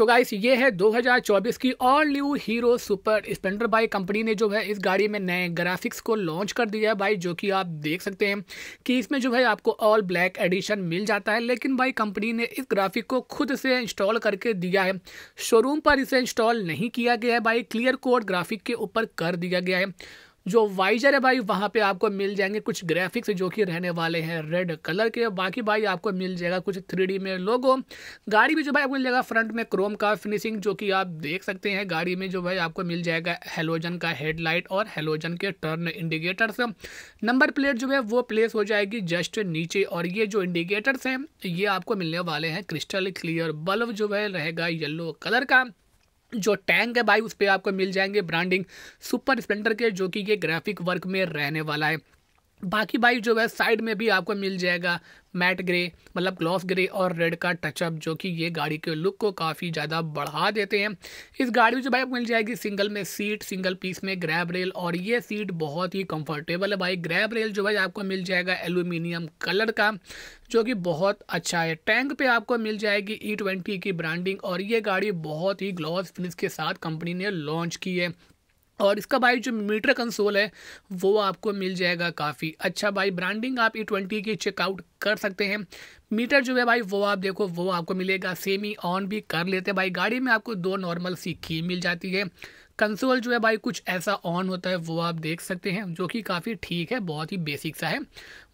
सो so guys ये है 2024 की all new Hero Super Splendor बाई कंपनी ने जो है इस गाड़ी में नए ग्राफिक्स को लॉन्च कर दिया है भाई जो कि आप देख सकते हैं कि इसमें जो है आपको ऑल ब्लैक एडिशन मिल जाता है लेकिन भाई कंपनी ने इस ग्राफिक को खुद से इंस्टॉल करके दिया है शोरूम पर इसे इंस्टॉल नहीं किया गया है भाई क्लियर कोड ग्राफिक के ऊपर कर दिया गया है जो वाइजर है भाई वहाँ पे आपको मिल जाएंगे कुछ ग्राफिक्स जो कि रहने वाले हैं रेड कलर के बाकी भाई आपको मिल जाएगा कुछ थ्री में लोगो गाड़ी भी जो भाई आपको मिल जाएगा फ्रंट में क्रोम का फिनिशिंग जो कि आप देख सकते हैं गाड़ी में जो भाई आपको मिल जाएगा हेलोजन का हेडलाइट और हेलोजन के टर्न इंडिकेटर्स नंबर प्लेट जो है वो प्लेस हो जाएगी जस्ट नीचे और ये जो इंडिकेटर्स हैं ये आपको मिलने वाले हैं क्रिस्टल क्लियर बल्ब जो है रहेगा येल्लो कलर का जो टैंक है भाई उस पर आपको मिल जाएंगे ब्रांडिंग सुपर स्प्लेंडर के जो कि ये ग्राफिक वर्क में रहने वाला है बाकी बाइक जो है साइड में भी आपको मिल जाएगा मैट ग्रे मतलब ग्लॉस ग्रे और रेड का टचअप जो कि ये गाड़ी के लुक को काफ़ी ज़्यादा बढ़ा देते हैं इस गाड़ी में जो बाइक मिल जाएगी सिंगल में सीट सिंगल पीस में ग्रैब रेल और ये सीट बहुत ही कंफर्टेबल है बाइक ग्रैब रेल जो है आपको मिल जाएगा एल्यूमिनियम कलर का जो कि बहुत अच्छा है टैंक पे आपको मिल जाएगी ई e ट्वेंटी की ब्रांडिंग और ये गाड़ी बहुत ही ग्लॉस फिनिश के साथ कंपनी ने लॉन्च की है और इसका भाई जो मीटर कंसोल है वो आपको मिल जाएगा काफ़ी अच्छा भाई ब्रांडिंग आप ई e ट्वेंटी की चेकआउट कर सकते हैं मीटर जो है भाई वो आप देखो वो आपको मिलेगा सेमी ऑन भी कर लेते हैं भाई गाड़ी में आपको दो नॉर्मल सी की मिल जाती है कंसोल जो है भाई कुछ ऐसा ऑन होता है वो आप देख सकते हैं जो कि काफ़ी ठीक है बहुत ही बेसिक सा है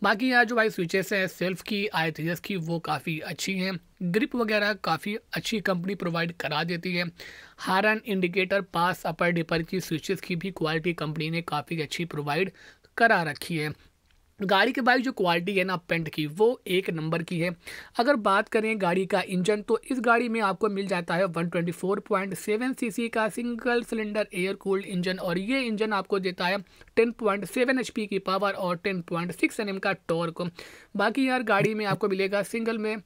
बाकी यहाँ जो भाई स्विचेस हैं सेल्फ की आई की वो काफ़ी अच्छी हैं ग्रिप वगैरह काफ़ी अच्छी कंपनी प्रोवाइड करा देती है horn indicator pass upper dipper की स्विचेस की भी क्वालिटी कंपनी ने काफ़ी अच्छी प्रोवाइड करा रखी है गाड़ी के बाइक जो क्वालिटी है ना पेंट की वो एक नंबर की है अगर बात करें गाड़ी का इंजन तो इस गाड़ी में आपको मिल जाता है 124.7 सीसी का single cylinder air cooled engine और ये इंजन आपको देता है 10.7 एचपी की पावर और 10.6 एनएम का टॉर्क बाकी यार गाड़ी में आपको मिलेगा सिंगल में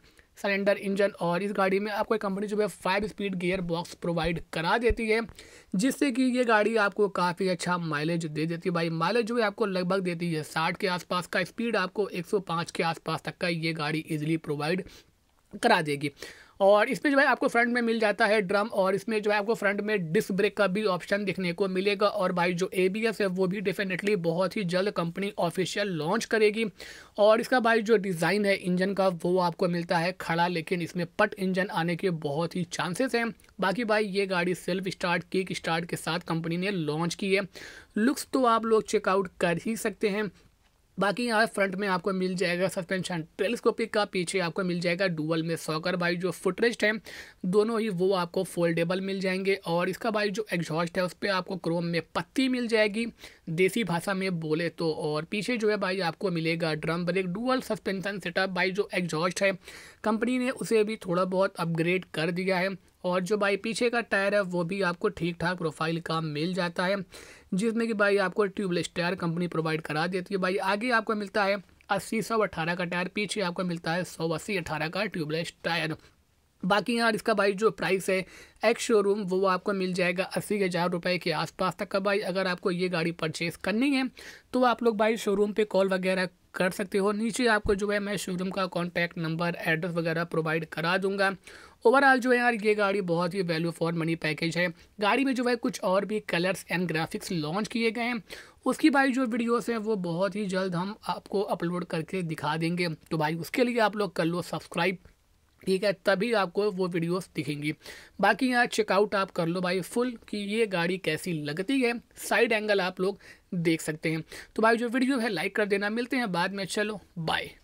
सिलेंडर इंजन और इस गाड़ी में आपको कंपनी जो है five speed gear box provide करा देती है जिससे कि ये गाड़ी आपको काफ़ी अच्छा माइलेज दे देती है भाई माइलेज जो है आपको लगभग देती है साठ के आसपास का स्पीड आपको एक के आसपास तक का ये गाड़ी ईजिली प्रोवाइड करा देगी और इसमें जो है आपको फ्रंट में मिल जाता है ड्रम और इसमें जो है आपको फ्रंट में डिस्क ब्रेक का भी ऑप्शन देखने को मिलेगा और भाई जो ए है वो भी डेफिनेटली बहुत ही जल्द कंपनी ऑफिशियल लॉन्च करेगी और इसका भाई जो डिज़ाइन है इंजन का वो आपको मिलता है खड़ा लेकिन इसमें पट इंजन आने के बहुत ही चांसेस हैं बाकी भाई ये गाड़ी सेल्फ स्टार्ट किक स्टार्ट के साथ कंपनी ने लॉन्च की है लुक्स तो आप लोग चेकआउट कर ही सकते हैं बाकी यहाँ फ्रंट में आपको मिल जाएगा सस्पेंशन टेलीस्कोपिक का पीछे आपको मिल जाएगा डुअल में सॉकर भाई जो फुटरेस्ट है दोनों ही वो आपको फोल्डेबल मिल जाएंगे और इसका भाई जो एग्जॉस्ट है उस पर आपको क्रोम में पत्ती मिल जाएगी देसी भाषा में बोले तो और पीछे जो है भाई आपको मिलेगा drum brake dual suspension setup भाई जो एग्जॉस्ट है कंपनी ने उसे भी थोड़ा बहुत अपग्रेड कर दिया है और जो भाई पीछे का टायर है वो भी आपको ठीक ठाक प्रोफाइल का मिल जाता है जिसमें कि भाई आपको ट्यूबलेस टायर कंपनी प्रोवाइड करा देती है भाई आगे आपको मिलता है अस्सी सौ अट्ठारह का टायर पीछे आपको मिलता है सौ अस्सी अट्ठारह का ट्यूबलेस टायर बाकी यार इसका भाई जो प्राइस है एक्स शोरूम वो आपको मिल जाएगा अस्सी हज़ार रुपये के आसपास तक का भाई अगर आपको ये गाड़ी परचेज़ करनी है तो आप लोग भाई शोरूम पे कॉल वगैरह कर सकते हो नीचे आपको जो है मैं शोरूम का कॉन्टैक्ट नंबर एड्रेस वगैरह प्रोवाइड करा दूंगा ओवरऑल जो है यार ये गाड़ी बहुत ही वैल्यू फॉर मनी पैकेज है गाड़ी में जो है कुछ और भी कलर्स एंड ग्राफिक्स लॉन्च किए गए हैं उसकी भाई जो वीडियोस हैं वो बहुत ही जल्द हम आपको अपलोड करके दिखा देंगे तो भाई उसके लिए आप लोग कर लो सब्सक्राइब ठीक है तभी आपको वो वीडियोस दिखेंगी बाकी यहाँ चेकआउट आप कर लो भाई फुल कि ये गाड़ी कैसी लगती है साइड एंगल आप लोग देख सकते हैं तो भाई जो वीडियो है लाइक कर देना मिलते हैं बाद में चलो बाय